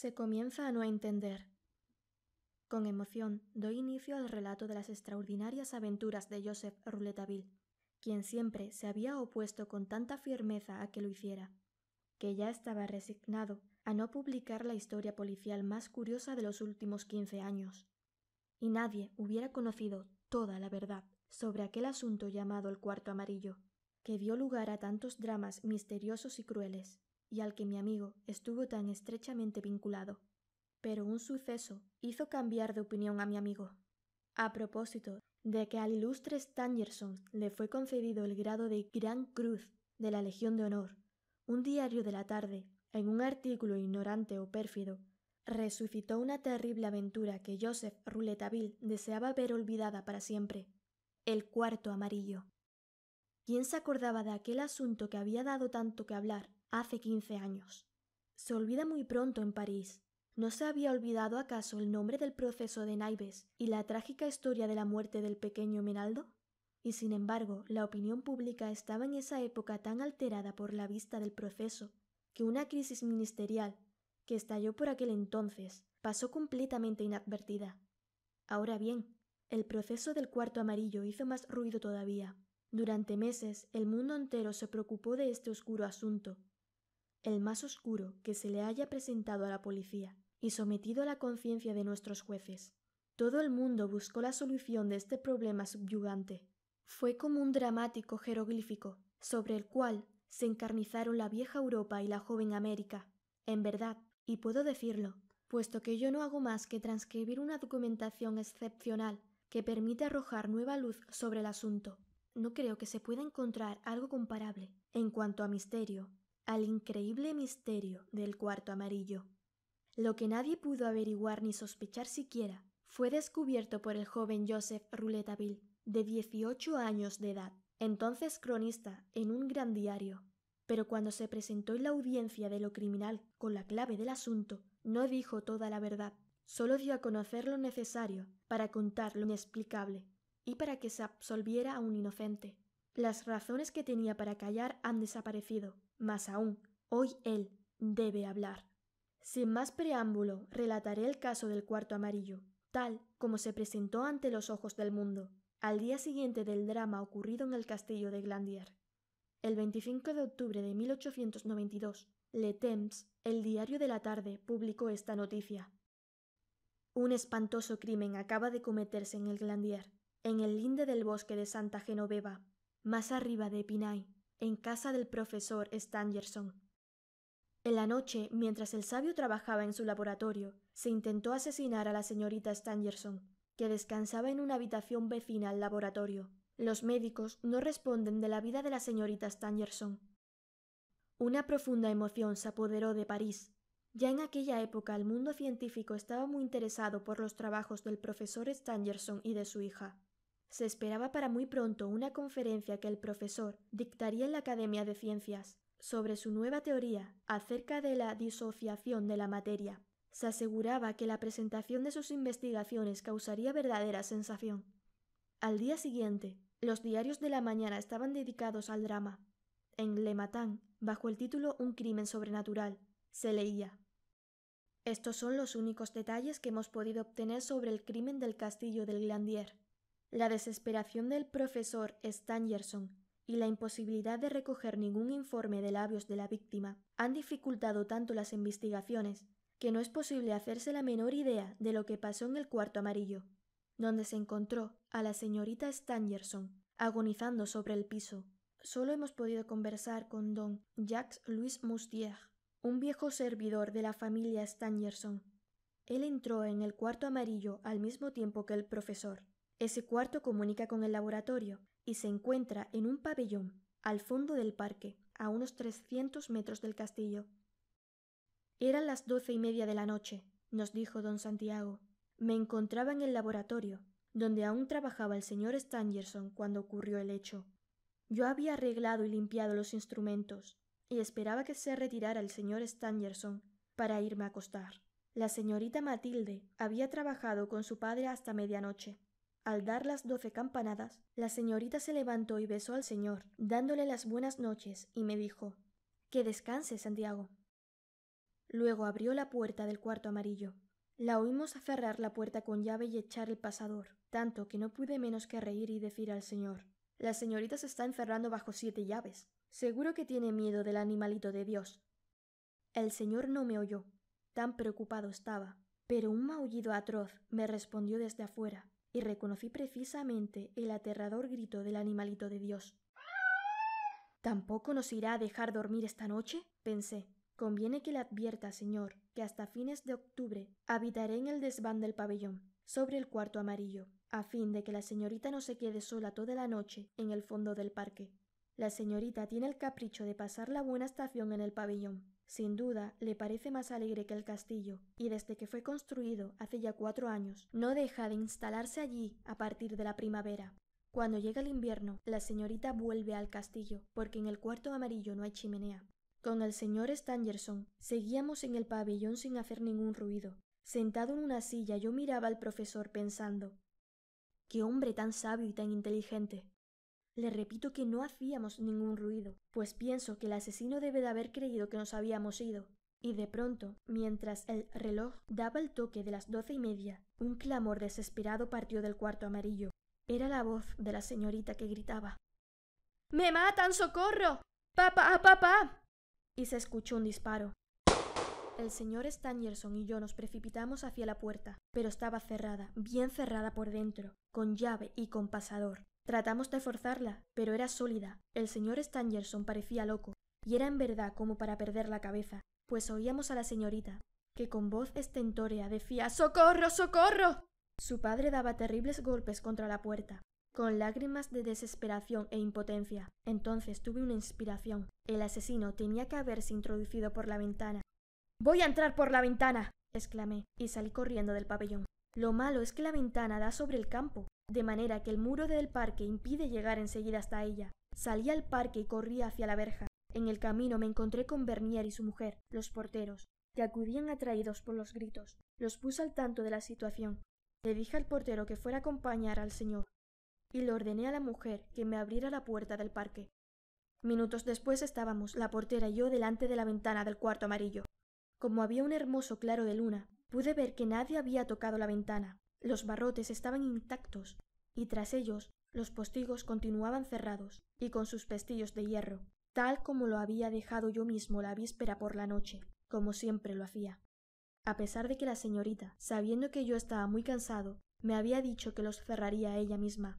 se comienza a no entender. Con emoción doy inicio al relato de las extraordinarias aventuras de Joseph Rouletabille, quien siempre se había opuesto con tanta firmeza a que lo hiciera, que ya estaba resignado a no publicar la historia policial más curiosa de los últimos quince años. Y nadie hubiera conocido toda la verdad sobre aquel asunto llamado el cuarto amarillo, que dio lugar a tantos dramas misteriosos y crueles y al que mi amigo estuvo tan estrechamente vinculado. Pero un suceso hizo cambiar de opinión a mi amigo. A propósito de que al ilustre Stangerson le fue concedido el grado de Gran Cruz de la Legión de Honor, un diario de la tarde, en un artículo ignorante o pérfido, resucitó una terrible aventura que Joseph Rouletabille deseaba ver olvidada para siempre. El cuarto amarillo. ¿Quién se acordaba de aquel asunto que había dado tanto que hablar hace quince años. Se olvida muy pronto en París. ¿No se había olvidado acaso el nombre del proceso de Naives y la trágica historia de la muerte del pequeño Menaldo? Y sin embargo, la opinión pública estaba en esa época tan alterada por la vista del proceso que una crisis ministerial, que estalló por aquel entonces, pasó completamente inadvertida. Ahora bien, el proceso del cuarto amarillo hizo más ruido todavía. Durante meses el mundo entero se preocupó de este oscuro asunto, el más oscuro que se le haya presentado a la policía y sometido a la conciencia de nuestros jueces. Todo el mundo buscó la solución de este problema subyugante. Fue como un dramático jeroglífico, sobre el cual se encarnizaron la vieja Europa y la joven América. En verdad, y puedo decirlo, puesto que yo no hago más que transcribir una documentación excepcional que permite arrojar nueva luz sobre el asunto. No creo que se pueda encontrar algo comparable en cuanto a misterio al increíble misterio del cuarto amarillo. Lo que nadie pudo averiguar ni sospechar siquiera fue descubierto por el joven Joseph Rouletabille, de 18 años de edad, entonces cronista en un gran diario. Pero cuando se presentó en la audiencia de lo criminal con la clave del asunto, no dijo toda la verdad, solo dio a conocer lo necesario para contar lo inexplicable y para que se absolviera a un inocente. Las razones que tenía para callar han desaparecido, más aún, hoy él debe hablar. Sin más preámbulo, relataré el caso del cuarto amarillo, tal como se presentó ante los ojos del mundo, al día siguiente del drama ocurrido en el castillo de Glandier. El 25 de octubre de 1892, Le Temps, el diario de la tarde, publicó esta noticia. Un espantoso crimen acaba de cometerse en el Glandier, en el linde del bosque de Santa Genoveva, más arriba de Pinay en casa del profesor Stangerson. En la noche, mientras el sabio trabajaba en su laboratorio, se intentó asesinar a la señorita Stangerson, que descansaba en una habitación vecina al laboratorio. Los médicos no responden de la vida de la señorita Stangerson. Una profunda emoción se apoderó de París. Ya en aquella época el mundo científico estaba muy interesado por los trabajos del profesor Stangerson y de su hija. Se esperaba para muy pronto una conferencia que el profesor dictaría en la Academia de Ciencias sobre su nueva teoría acerca de la disociación de la materia. Se aseguraba que la presentación de sus investigaciones causaría verdadera sensación. Al día siguiente, los diarios de la mañana estaban dedicados al drama. En Le Matin, bajo el título Un crimen sobrenatural, se leía. Estos son los únicos detalles que hemos podido obtener sobre el crimen del castillo del Glandier. La desesperación del profesor Stangerson y la imposibilidad de recoger ningún informe de labios de la víctima han dificultado tanto las investigaciones que no es posible hacerse la menor idea de lo que pasó en el cuarto amarillo, donde se encontró a la señorita Stangerson agonizando sobre el piso. Solo hemos podido conversar con don Jacques Louis Moustier, un viejo servidor de la familia Stangerson. Él entró en el cuarto amarillo al mismo tiempo que el profesor. Ese cuarto comunica con el laboratorio y se encuentra en un pabellón al fondo del parque, a unos 300 metros del castillo. Eran las doce y media de la noche, nos dijo don Santiago. Me encontraba en el laboratorio, donde aún trabajaba el señor Stangerson cuando ocurrió el hecho. Yo había arreglado y limpiado los instrumentos, y esperaba que se retirara el señor Stangerson para irme a acostar. La señorita Matilde había trabajado con su padre hasta medianoche, al dar las doce campanadas, la señorita se levantó y besó al señor, dándole las buenas noches, y me dijo Que descanse, Santiago. Luego abrió la puerta del cuarto amarillo. La oímos aferrar la puerta con llave y echar el pasador, tanto que no pude menos que reír y decir al señor La señorita se está encerrando bajo siete llaves. Seguro que tiene miedo del animalito de Dios. El señor no me oyó, tan preocupado estaba, pero un maullido atroz me respondió desde afuera, y reconocí precisamente el aterrador grito del animalito de Dios. ¿Tampoco nos irá a dejar dormir esta noche? pensé. Conviene que le advierta, señor, que hasta fines de octubre habitaré en el desván del pabellón, sobre el cuarto amarillo, a fin de que la señorita no se quede sola toda la noche en el fondo del parque. La señorita tiene el capricho de pasar la buena estación en el pabellón, sin duda, le parece más alegre que el castillo, y desde que fue construido hace ya cuatro años, no deja de instalarse allí a partir de la primavera. Cuando llega el invierno, la señorita vuelve al castillo, porque en el cuarto amarillo no hay chimenea. Con el señor Stangerson seguíamos en el pabellón sin hacer ningún ruido. Sentado en una silla yo miraba al profesor pensando Qué hombre tan sabio y tan inteligente. Le repito que no hacíamos ningún ruido, pues pienso que el asesino debe de haber creído que nos habíamos ido. Y de pronto, mientras el reloj daba el toque de las doce y media, un clamor desesperado partió del cuarto amarillo. Era la voz de la señorita que gritaba ¡Me matan, socorro! ¡Papá, papá! Y se escuchó un disparo. El señor Stangerson y yo nos precipitamos hacia la puerta, pero estaba cerrada, bien cerrada por dentro, con llave y con pasador. Tratamos de forzarla, pero era sólida. El señor Stangerson parecía loco, y era en verdad como para perder la cabeza, pues oíamos a la señorita, que con voz estentórea decía ¡Socorro, socorro! Su padre daba terribles golpes contra la puerta, con lágrimas de desesperación e impotencia. Entonces tuve una inspiración. El asesino tenía que haberse introducido por la ventana. Voy a entrar por la ventana. exclamé, y salí corriendo del pabellón. Lo malo es que la ventana da sobre el campo, de manera que el muro del parque impide llegar enseguida hasta ella. Salí al parque y corrí hacia la verja. En el camino me encontré con Bernier y su mujer, los porteros, que acudían atraídos por los gritos. Los puse al tanto de la situación. Le dije al portero que fuera a acompañar al señor, y le ordené a la mujer que me abriera la puerta del parque. Minutos después estábamos, la portera y yo, delante de la ventana del cuarto amarillo. Como había un hermoso claro de luna, pude ver que nadie había tocado la ventana. Los barrotes estaban intactos, y tras ellos los postigos continuaban cerrados y con sus pestillos de hierro, tal como lo había dejado yo mismo la víspera por la noche, como siempre lo hacía. A pesar de que la señorita, sabiendo que yo estaba muy cansado, me había dicho que los cerraría ella misma.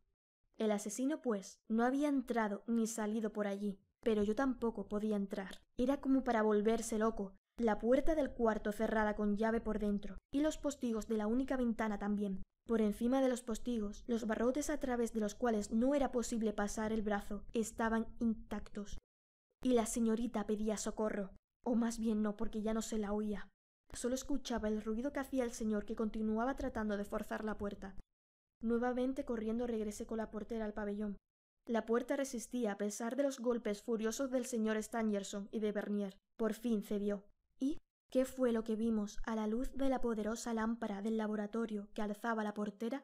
El asesino, pues, no había entrado ni salido por allí, pero yo tampoco podía entrar. Era como para volverse loco la puerta del cuarto cerrada con llave por dentro, y los postigos de la única ventana también. Por encima de los postigos, los barrotes a través de los cuales no era posible pasar el brazo estaban intactos. Y la señorita pedía socorro, o más bien no, porque ya no se la oía. Solo escuchaba el ruido que hacía el señor que continuaba tratando de forzar la puerta. Nuevamente corriendo regresé con la portera al pabellón. La puerta resistía a pesar de los golpes furiosos del señor Stangerson y de Bernier. Por fin cedió. ¿Y qué fue lo que vimos a la luz de la poderosa lámpara del laboratorio que alzaba la portera?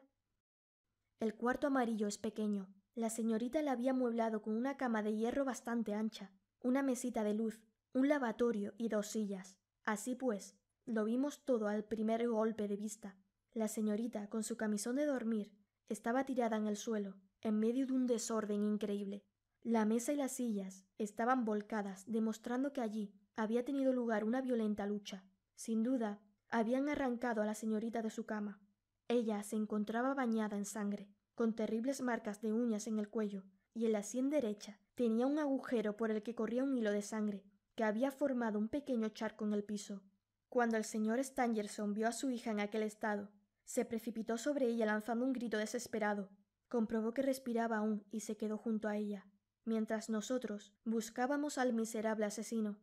El cuarto amarillo es pequeño. La señorita la había mueblado con una cama de hierro bastante ancha, una mesita de luz, un lavatorio y dos sillas. Así pues, lo vimos todo al primer golpe de vista. La señorita, con su camisón de dormir, estaba tirada en el suelo, en medio de un desorden increíble. La mesa y las sillas estaban volcadas, demostrando que allí había tenido lugar una violenta lucha. Sin duda, habían arrancado a la señorita de su cama. Ella se encontraba bañada en sangre, con terribles marcas de uñas en el cuello, y en la sien derecha tenía un agujero por el que corría un hilo de sangre, que había formado un pequeño charco en el piso. Cuando el señor Stangerson vio a su hija en aquel estado, se precipitó sobre ella lanzando un grito desesperado. Comprobó que respiraba aún y se quedó junto a ella, mientras nosotros buscábamos al miserable asesino.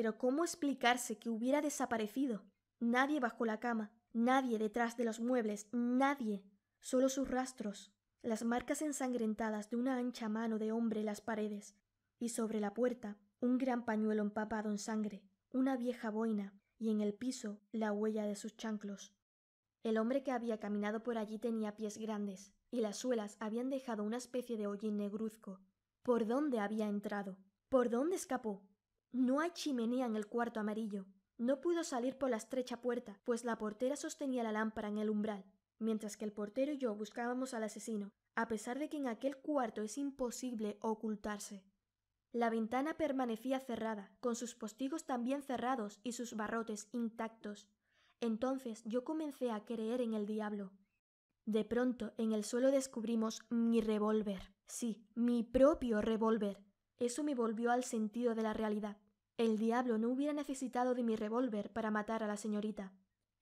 Pero ¿cómo explicarse que hubiera desaparecido? Nadie bajo la cama, nadie detrás de los muebles, nadie. Solo sus rastros, las marcas ensangrentadas de una ancha mano de hombre en las paredes, y sobre la puerta un gran pañuelo empapado en sangre, una vieja boina, y en el piso la huella de sus chanclos. El hombre que había caminado por allí tenía pies grandes, y las suelas habían dejado una especie de hollín negruzco. ¿Por dónde había entrado? ¿Por dónde escapó? No hay chimenea en el cuarto amarillo. No pudo salir por la estrecha puerta, pues la portera sostenía la lámpara en el umbral, mientras que el portero y yo buscábamos al asesino, a pesar de que en aquel cuarto es imposible ocultarse. La ventana permanecía cerrada, con sus postigos también cerrados y sus barrotes intactos. Entonces yo comencé a creer en el diablo. De pronto en el suelo descubrimos mi revólver. Sí, mi propio revólver. Eso me volvió al sentido de la realidad. El diablo no hubiera necesitado de mi revólver para matar a la señorita.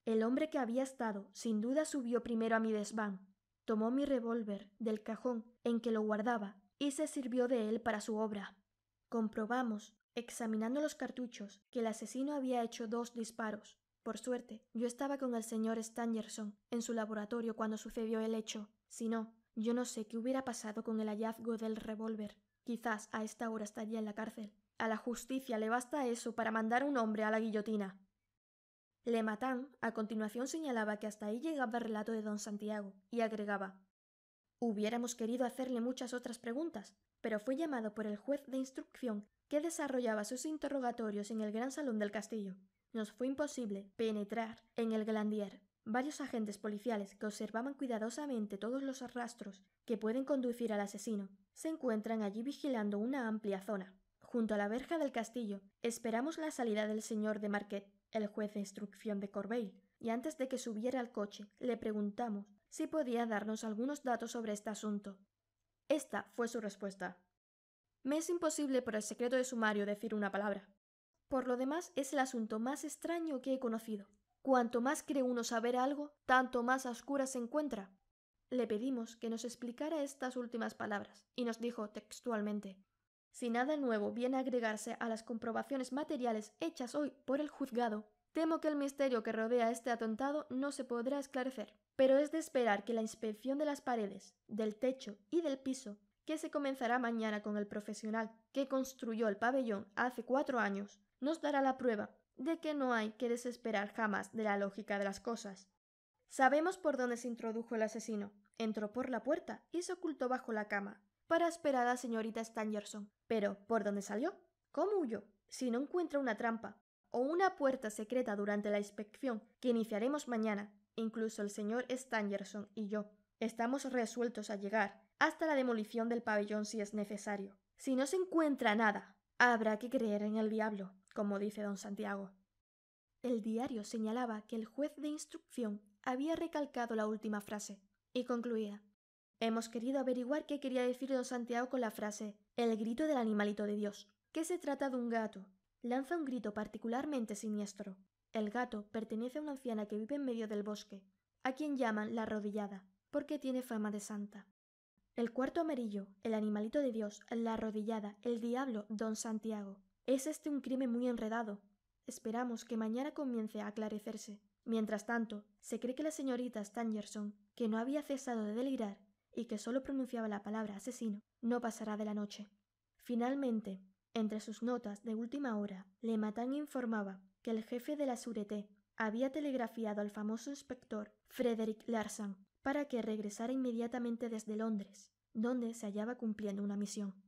El hombre que había estado, sin duda, subió primero a mi desván, tomó mi revólver del cajón en que lo guardaba y se sirvió de él para su obra. Comprobamos, examinando los cartuchos, que el asesino había hecho dos disparos. Por suerte, yo estaba con el señor Stangerson en su laboratorio cuando sucedió el hecho. Si no, yo no sé qué hubiera pasado con el hallazgo del revólver. Quizás a esta hora estaría en la cárcel. A la justicia le basta eso para mandar un hombre a la guillotina. Le Matin, a continuación señalaba que hasta ahí llegaba el relato de don Santiago, y agregaba Hubiéramos querido hacerle muchas otras preguntas, pero fue llamado por el juez de instrucción que desarrollaba sus interrogatorios en el gran salón del castillo. Nos fue imposible penetrar en el glandier. Varios agentes policiales que observaban cuidadosamente todos los arrastros que pueden conducir al asesino se encuentran allí vigilando una amplia zona. Junto a la verja del castillo, esperamos la salida del señor de Marquet, el juez de instrucción de Corbeil, y antes de que subiera al coche, le preguntamos si podía darnos algunos datos sobre este asunto. Esta fue su respuesta. Me es imposible por el secreto de sumario decir una palabra. Por lo demás, es el asunto más extraño que he conocido. Cuanto más cree uno saber algo, tanto más a oscuras se encuentra. Le pedimos que nos explicara estas últimas palabras, y nos dijo textualmente Si nada nuevo viene a agregarse a las comprobaciones materiales hechas hoy por el juzgado, temo que el misterio que rodea este atentado no se podrá esclarecer, pero es de esperar que la inspección de las paredes, del techo y del piso, que se comenzará mañana con el profesional que construyó el pabellón hace cuatro años, nos dará la prueba de que no hay que desesperar jamás de la lógica de las cosas. Sabemos por dónde se introdujo el asesino. Entró por la puerta y se ocultó bajo la cama, para esperar a la señorita Stangerson. Pero, ¿por dónde salió? ¿Cómo huyó? Si no encuentra una trampa o una puerta secreta durante la inspección que iniciaremos mañana, incluso el señor Stangerson y yo, estamos resueltos a llegar hasta la demolición del pabellón si es necesario. Si no se encuentra nada, habrá que creer en el diablo, como dice don Santiago. El diario señalaba que el juez de instrucción había recalcado la última frase, y concluía. Hemos querido averiguar qué quería decir don Santiago con la frase el grito del animalito de Dios, ¿Qué se trata de un gato. Lanza un grito particularmente siniestro. El gato pertenece a una anciana que vive en medio del bosque, a quien llaman la arrodillada, porque tiene fama de santa. El cuarto amarillo, el animalito de Dios, la arrodillada, el diablo, don Santiago. Es este un crimen muy enredado. Esperamos que mañana comience a aclarecerse. Mientras tanto, se cree que la señorita Stangerson, que no había cesado de delirar y que solo pronunciaba la palabra asesino, no pasará de la noche. Finalmente, entre sus notas de última hora, Le Matan informaba que el jefe de la Sureté había telegrafiado al famoso inspector Frederick Larsan para que regresara inmediatamente desde Londres, donde se hallaba cumpliendo una misión.